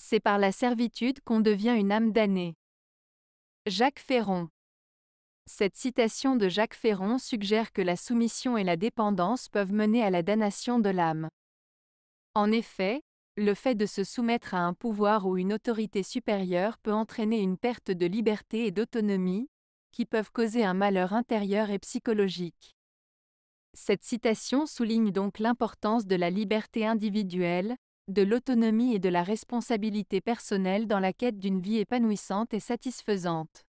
C'est par la servitude qu'on devient une âme damnée. Jacques Ferron. Cette citation de Jacques Ferron suggère que la soumission et la dépendance peuvent mener à la damnation de l'âme. En effet, le fait de se soumettre à un pouvoir ou une autorité supérieure peut entraîner une perte de liberté et d'autonomie, qui peuvent causer un malheur intérieur et psychologique. Cette citation souligne donc l'importance de la liberté individuelle, de l'autonomie et de la responsabilité personnelle dans la quête d'une vie épanouissante et satisfaisante.